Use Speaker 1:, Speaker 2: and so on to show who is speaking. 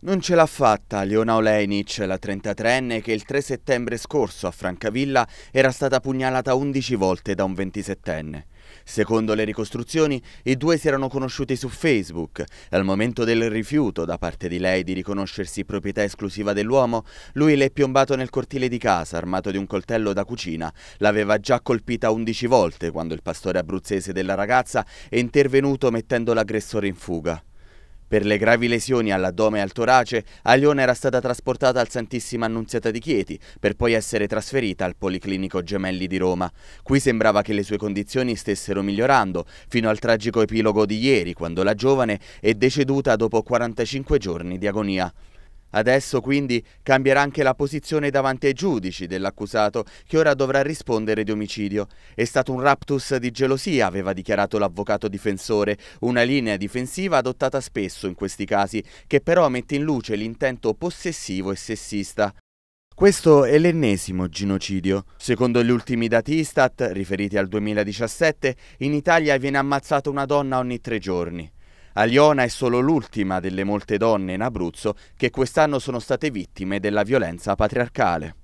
Speaker 1: Non ce l'ha fatta Leona Olejnic, la 33enne che il 3 settembre scorso a Francavilla era stata pugnalata 11 volte da un 27enne. Secondo le ricostruzioni, i due si erano conosciuti su Facebook e al momento del rifiuto da parte di lei di riconoscersi proprietà esclusiva dell'uomo, lui le è piombato nel cortile di casa armato di un coltello da cucina. L'aveva già colpita 11 volte quando il pastore abruzzese della ragazza è intervenuto mettendo l'aggressore in fuga. Per le gravi lesioni all'addome e al torace, Aglione era stata trasportata al Santissima Annunziata di Chieti, per poi essere trasferita al Policlinico Gemelli di Roma. Qui sembrava che le sue condizioni stessero migliorando, fino al tragico epilogo di ieri, quando la giovane è deceduta dopo 45 giorni di agonia. Adesso quindi cambierà anche la posizione davanti ai giudici dell'accusato, che ora dovrà rispondere di omicidio. È stato un raptus di gelosia, aveva dichiarato l'avvocato difensore, una linea difensiva adottata spesso in questi casi, che però mette in luce l'intento possessivo e sessista. Questo è l'ennesimo genocidio. Secondo gli ultimi dati Istat, riferiti al 2017, in Italia viene ammazzata una donna ogni tre giorni. Aliona è solo l'ultima delle molte donne in Abruzzo che quest'anno sono state vittime della violenza patriarcale.